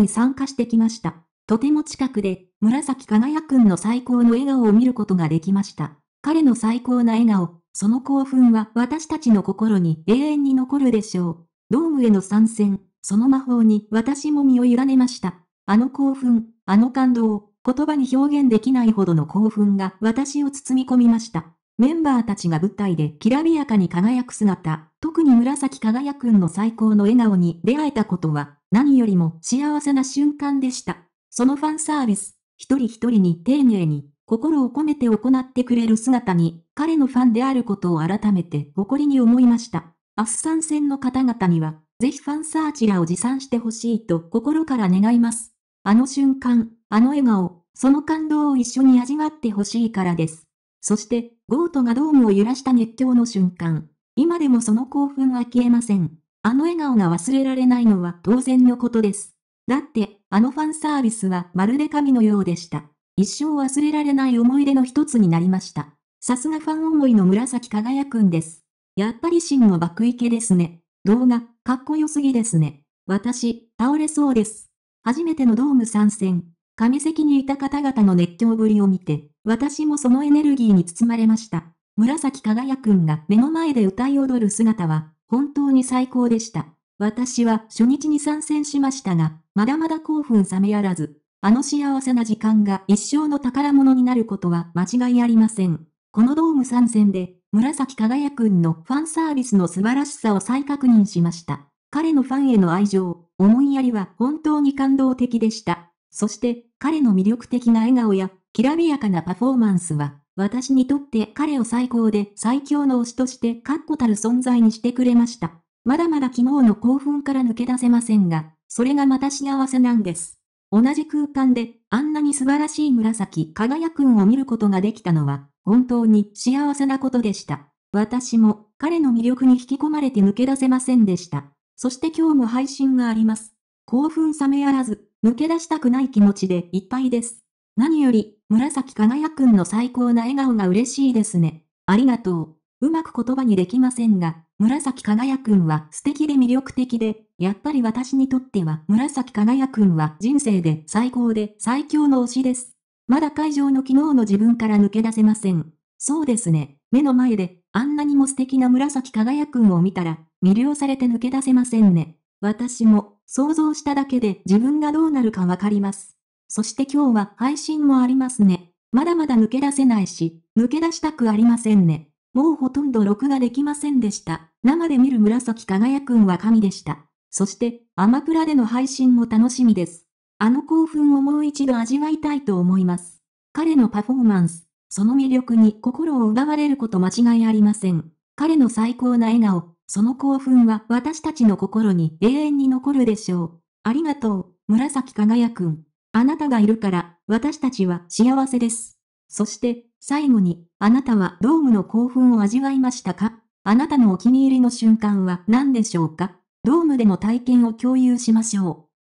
に参加してきました。とても近くで、紫輝くんの最高の笑顔を見ることができました。彼の最高な笑顔、その興奮は私たちの心に永遠に残るでしょう。ドームへの参戦、その魔法に私も身を委ねました。あの興奮、あの感動、言葉に表現できないほどの興奮が私を包み込みました。メンバーたちが舞台できらびやかに輝く姿、特に紫輝くんの最高の笑顔に出会えたことは、何よりも幸せな瞬間でした。そのファンサービス、一人一人に丁寧に、心を込めて行ってくれる姿に、彼のファンであることを改めて誇りに思いました。ア日サン戦の方々には、ぜひファンサーチらを持参してほしいと心から願います。あの瞬間、あの笑顔、その感動を一緒に味わってほしいからです。そして、ゴートがドームを揺らした熱狂の瞬間、今でもその興奮は消えません。あの笑顔が忘れられないのは当然のことです。だって、あのファンサービスはまるで神のようでした。一生忘れられない思い出の一つになりました。さすがファン思いの紫輝くんです。やっぱり真の爆池ですね。動画、かっこよすぎですね。私、倒れそうです。初めてのドーム参戦。上席にいた方々の熱狂ぶりを見て、私もそのエネルギーに包まれました。紫輝くんが目の前で歌い踊る姿は、本当に最高でした。私は初日に参戦しましたが、まだまだ興奮冷めやらず、あの幸せな時間が一生の宝物になることは間違いありません。このドーム参戦で、紫輝くんのファンサービスの素晴らしさを再確認しました。彼のファンへの愛情、思いやりは本当に感動的でした。そして彼の魅力的な笑顔や、きらびやかなパフォーマンスは、私にとって彼を最高で最強の推しとして確固たる存在にしてくれました。まだまだ昨日の興奮から抜け出せませんが、それがまた幸せなんです。同じ空間であんなに素晴らしい紫輝くんを見ることができたのは、本当に幸せなことでした。私も彼の魅力に引き込まれて抜け出せませんでした。そして今日も配信があります。興奮冷めやらず。抜け出したくない気持ちでいっぱいです。何より、紫輝くんの最高な笑顔が嬉しいですね。ありがとう。うまく言葉にできませんが、紫輝くんは素敵で魅力的で、やっぱり私にとっては紫輝くんは人生で最高で最強の推しです。まだ会場の昨日の自分から抜け出せません。そうですね。目の前で、あんなにも素敵な紫輝くんを見たら、魅了されて抜け出せませんね。私も想像しただけで自分がどうなるかわかります。そして今日は配信もありますね。まだまだ抜け出せないし、抜け出したくありませんね。もうほとんど録画できませんでした。生で見る紫輝くんは神でした。そして、アマプラでの配信も楽しみです。あの興奮をもう一度味わいたいと思います。彼のパフォーマンス、その魅力に心を奪われること間違いありません。彼の最高な笑顔、その興奮は私たちの心に永遠に残るでしょう。ありがとう、紫輝くん。あなたがいるから、私たちは幸せです。そして、最後に、あなたはドームの興奮を味わいましたかあなたのお気に入りの瞬間は何でしょうかドームでの体験を共有しましょう。